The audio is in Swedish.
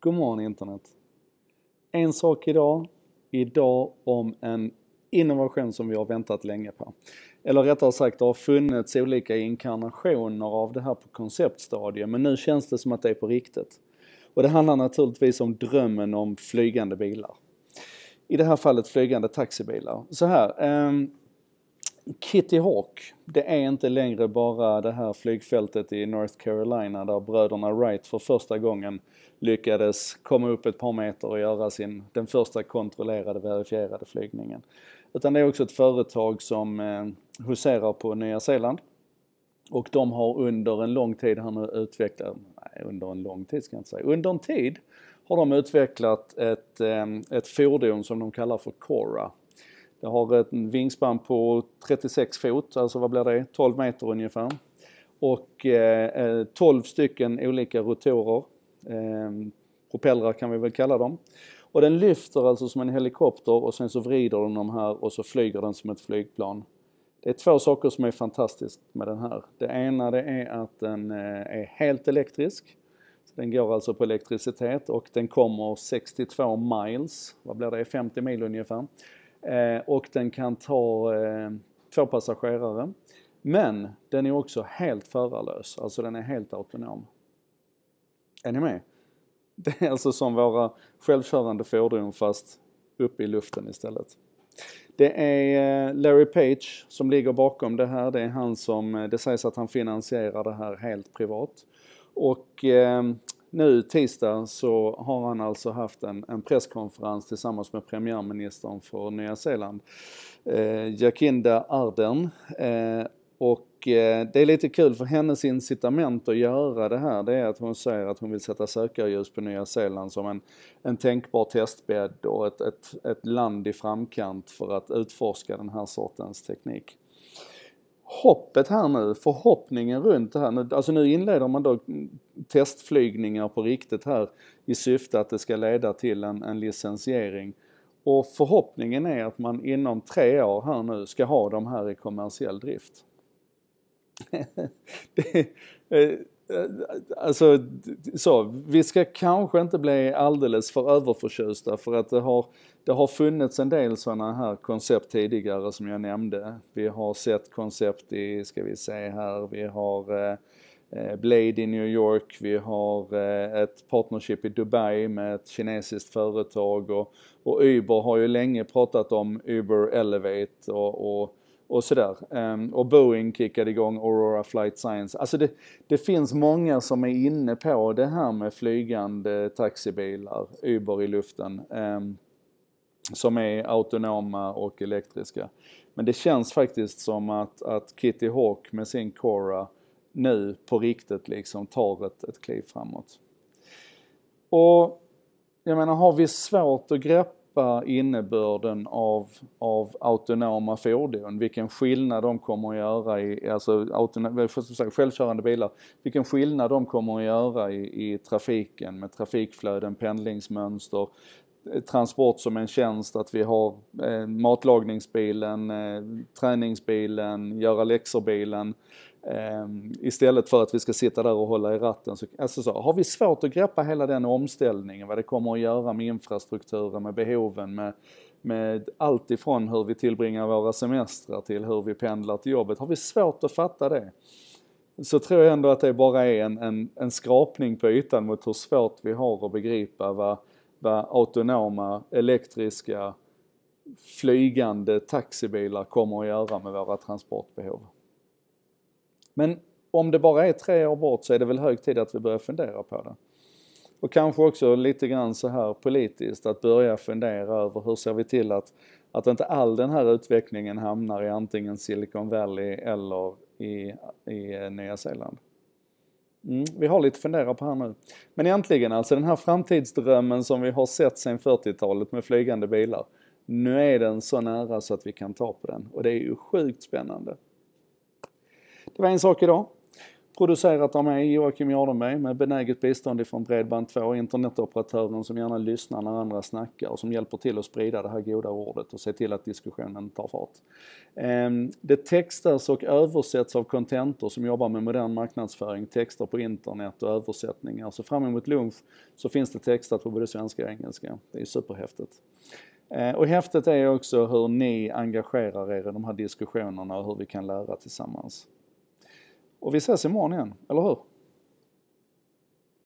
God morgon internet! En sak idag. Idag om en innovation som vi har väntat länge på. Eller rättare sagt, det har funnits olika inkarnationer av det här på konceptstadiet men nu känns det som att det är på riktigt. Och det handlar naturligtvis om drömmen om flygande bilar. I det här fallet flygande taxibilar. Så här, ehm, Kitty Hawk, det är inte längre bara det här flygfältet i North Carolina där bröderna Wright för första gången lyckades komma upp ett par meter och göra sin, den första kontrollerade verifierade flygningen. Utan det är också ett företag som eh, huserar på Nya Zeeland. Och de har under en lång tid här nu utvecklat, nej under en lång tid ska jag inte säga, under en tid har de utvecklat ett, eh, ett fordon som de kallar för Cora. Det har ett vingspann på 36 fot, alltså vad blir det? 12 meter ungefär. Och eh, 12 eh, stycken olika rotorer, eh, propellrar kan vi väl kalla dem. Och den lyfter alltså som en helikopter och sen så vrider den de här och så flyger den som ett flygplan. Det är två saker som är fantastiskt med den här. Det ena det är att den eh, är helt elektrisk. Den går alltså på elektricitet och den kommer 62 miles, vad blir det, 50 mil ungefär. Eh, och den kan ta eh, två passagerare. Men den är också helt förarlös, alltså den är helt autonom. Är ni med? Det är alltså som våra självkörande fordon fast uppe i luften istället. Det är eh, Larry Page som ligger bakom det här. Det är han som, eh, det sägs att han finansierar det här helt privat. Och nu tisdag så har han alltså haft en, en presskonferens tillsammans med premiärministern för Nya Zeeland, eh, Jacinda Ardern. Eh, och eh, det är lite kul för hennes incitament att göra det här det är att hon säger att hon vill sätta sökarljus på Nya Zeeland som en, en tänkbar testbädd och ett, ett, ett land i framkant för att utforska den här sortens teknik hoppet här nu, förhoppningen runt det här nu, alltså nu inleder man då testflygningar på riktigt här i syfte att det ska leda till en, en licensiering. Och förhoppningen är att man inom tre år här nu ska ha de här i kommersiell drift. det, eh, Eh, alltså, så, vi ska kanske inte bli alldeles för överförtjusta för att det har, det har funnits en del sådana här koncept tidigare som jag nämnde. Vi har sett koncept i, ska vi se här, vi har eh, eh Blade i New York, vi har eh, ett partnership i Dubai med ett kinesiskt företag och, och Uber har ju länge pratat om Uber Elevate och, och och sådär. Ehm, och Boeing kickade igång Aurora Flight Science. Alltså det, det, finns många som är inne på det här med flygande taxibilar, Uber i luften, ehm, som är autonoma och elektriska. Men det känns faktiskt som att, att Kitty Hawk med sin Cora nu på riktigt liksom tar ett, ett kliv framåt. Och jag menar, har vi svårt att greppa skärpa innebörden av, av autonoma fordon, vilken skillnad de kommer att göra i, alltså autonoma, självkörande bilar, vilken skillnad de kommer att göra i, i trafiken med trafikflöden, pendlingsmönster, transport som en tjänst, att vi har eh, matlagningsbilen, eh, träningsbilen, göra läxorbilen. Eh, istället för att vi ska sitta där och hålla i ratten. Så, alltså så, har vi svårt att greppa hela den omställningen, vad det kommer att göra med infrastrukturen, med behoven, med, med allt ifrån hur vi tillbringar våra semestrar till hur vi pendlar till jobbet. Har vi svårt att fatta det? så tror jag ändå att det bara är en, en, en skrapning på ytan mot hur svårt vi har att begripa vad, vad autonoma, elektriska, flygande taxibilar kommer att göra med våra transportbehov. Men om det bara är tre år bort så är det väl hög tid att vi börjar fundera på det. Och kanske också lite grann så här politiskt att börja fundera över hur ser vi till att, att inte all den här utvecklingen hamnar i antingen Silicon Valley eller i, i Nya Zeeland. Mm, vi har lite att fundera på här nu. Men egentligen alltså den här framtidsdrömmen som vi har sett sedan 40-talet med flygande bilar. Nu är den så nära så att vi kan ta på den och det är ju sjukt spännande. Det var en sak idag. Producerat av mig, Joakim Jardenberg, med benäget bistånd ifrån Bredband2, internetoperatören som gärna lyssnar när andra snackar och som hjälper till att sprida det här goda ordet och se till att diskussionen tar fart. Ehm, det textas och översätts av Contentor som jobbar med modern marknadsföring, texter på internet och översättningar. Så alltså fram emot lunch så finns det textat på både svenska och engelska. Det är superhäftigt. Ehm, och häftigt är också hur ni engagerar er i de här diskussionerna och hur vi kan lära tillsammans. Och vi ses imorgon igen, eller hur?